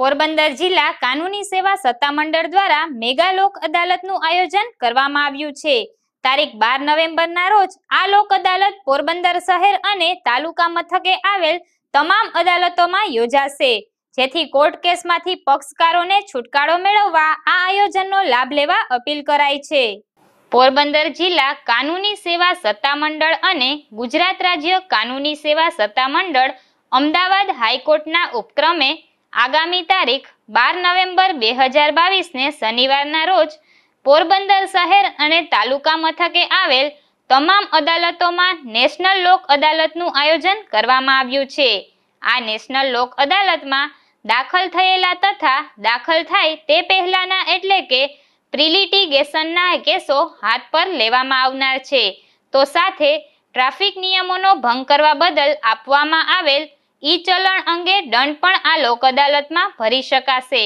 પોરબંદર જિલ્લા કાનૂની સેવા સત્તામંડળ દ્વારા મેગા લોક અદાલતનું આયોજન કરવામાં આવ્યું છે તારીખ બાર નવેમ્બરના રોજ આ લોક અદાલત પોરબંદર શહેર અને તાલુકા મથકે આવેલ તમામ અદાલતોમાં યોજાશે જેથી કોર્ટ કેસમાંથી પક્ષકારોને છુટકારો મેળવવા આ આયોજનનો લાભ લેવા અપીલ કરાઈ છે પોરબંદર જિલ્લા કાનૂની સેવા સત્તામંડળ અને ગુજરાત રાજ્ય કાનૂની સેવા સત્તામંડળ અમદાવાદ હાઈકોર્ટના ઉપક્રમે આગામી તારીખ બાર નવેમ્બર બે હજાર બાવીસને શનિવારના રોજ પોરબંદર શહેર અને તાલુકા મથકે આવેલ તમામ અદાલતોમાં નેશનલ લોક અદાલતનું આયોજન કરવામાં આવ્યું છે આ નેશનલ લોક અદાલતમાં દાખલ થયેલા તથા દાખલ થાય તે પહેલાના એટલે કે પ્રિલિટિગેશનના કેસો હાથ પર લેવામાં આવનાર છે તો સાથે ટ્રાફિક નિયમોનો ભંગ કરવા બદલ આપવામાં આવેલ ઈ ચલણ અંગે દંડ પણ આ લોક અદાલતમાં ભરી શકાશે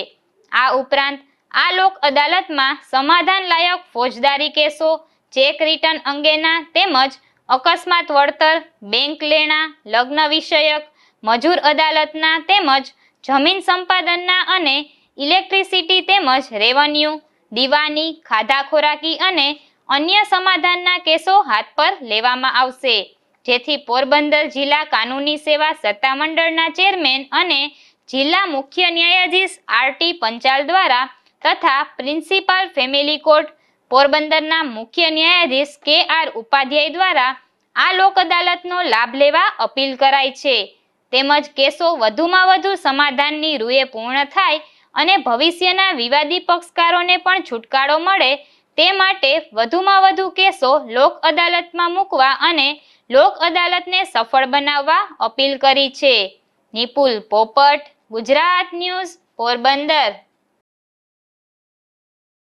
આ ઉપરાંત આ લોક અદાલતમાં સમાધાન લાયક ફોજદારી કેસો ચેક રિટર્ન અંગેના તેમજ અકસ્માત વળતર બેંક લેણા લગ્ન વિષયક મજૂર અદાલતના તેમજ જમીન સંપાદનના અને ઇલેક્ટ્રિસિટી તેમજ રેવન્યુ દીવાની ખાધા ખોરાકી અને અન્ય સમાધાનના કેસો હાથ પર લેવામાં આવશે જેથી પોરબંદર જિલ્લા કાનૂની સેવા સત્તામંડળના ચેરમેન અને જિલ્લા મુખ્ય ન્યાયાધીશ આરટી પંચાલ દ્વારા તથા પ્રિન્સિપાલ ફેમિલી કોર્ટ પોરબંદરના મુખ્ય ન્યાયાધીશ કે આર ઉપાધ્યાય દ્વારા આ લોક અદાલતનો લાભ લેવા અપીલ કરાય છે તેમજ કેસો વધુમાં વધુ સમાધાનની રૂએ પૂર્ણ થાય અને ભવિષ્યના વિવાદી પક્ષકારોને પણ છુટકારો મળે તે માટે વધુમાં વધુ કેસો લોક અદાલતમાં મૂકવા અને લોક અદાલતને સફળ બનાવવા અપીલ કરી છે નિપુલ પોપટ ગુજરાત ન્યૂઝ પોરબંદર